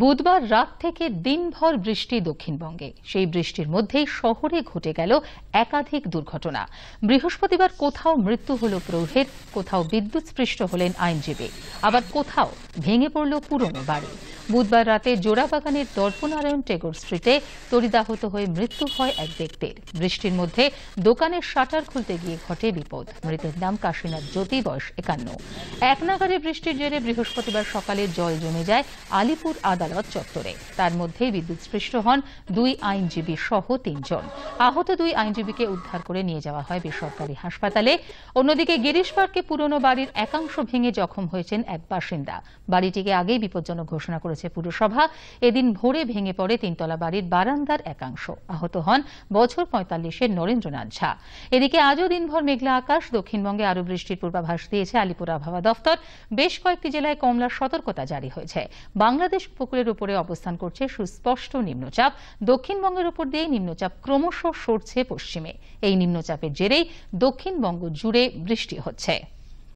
বুধবার রাত থেকে দিনভর বৃষ্টি দক্ষিণবঙ্গে সেই বৃষ্টির মধ্যেই শহরে ঘটে গেল একাধিক দুর্ঘটনা বৃহস্পতিবার কোথাও মৃত্যু হল প্রৌঢ়ের কোথাও বিদ্যুৎ স্পৃষ্ট হলেন আইনজীবী আবার কোথাও ভেঙে পড়ল পুরনো বাড়ি বুধবার রাতে জোড়াবাগানের দর্পনারায়ণ টেগোর স্ট্রিটে তরিদাহত হয়ে মৃত্যু হয় এক ব্যক্তির বৃষ্টির মধ্যে দোকানের শাটার খুলতে গিয়ে ঘটে বিপদ মৃতের নাম কাশীনাথ জ্যোতি বয়স একান্ন একনাগারে বৃষ্টির জেরে বৃহস্পতিবার সকালে জল জমে যায় আলিপুর আদা আদালত চত্বরে তার মধ্যেই বিদ্যুৎস্পৃষ্ট হন দুই আইনজীবী সহ তিনজন আহত দুই আইনজীবীকে উদ্ধার করে নিয়ে যাওয়া হয় বেসরকারি হাসপাতালে অন্যদিকে গিরিশ পার্কে পুরনো বাড়ির একাংশ ভেঙে জখম হয়েছেন এক বাসিন্দা বাড়িটিকে আগেই বিপজ্জনক ঘোষণা করেছে পুরসভা এদিন ভোরে ভেঙে পড়ে তিনতলা বাড়ির বারান্দার একাংশ আহত হন বছর পঁয়তাল্লিশের নরেন্দ্রনাথ ঝা এদিকে আজও দিনভর মেঘলা আকাশ দক্ষিণবঙ্গে আরও বৃষ্টির পূর্বাভাস দিয়েছে আলিপুর আবহাওয়া দফতর বেশ কয়েকটি জেলায় কমলার সতর্কতা জারি হয়েছে বাংলাদেশ উপকূল উপকূলের উপরে অবস্থান করছে সুস্পষ্ট নিম্নচাপ দক্ষিণবঙ্গের উপর দিয়ে নিম্নচাপ ক্রমশ সরছে পশ্চিমে এই নিম্নচাপের জেরেই দক্ষিণবঙ্গ জুড়ে বৃষ্টি হচ্ছে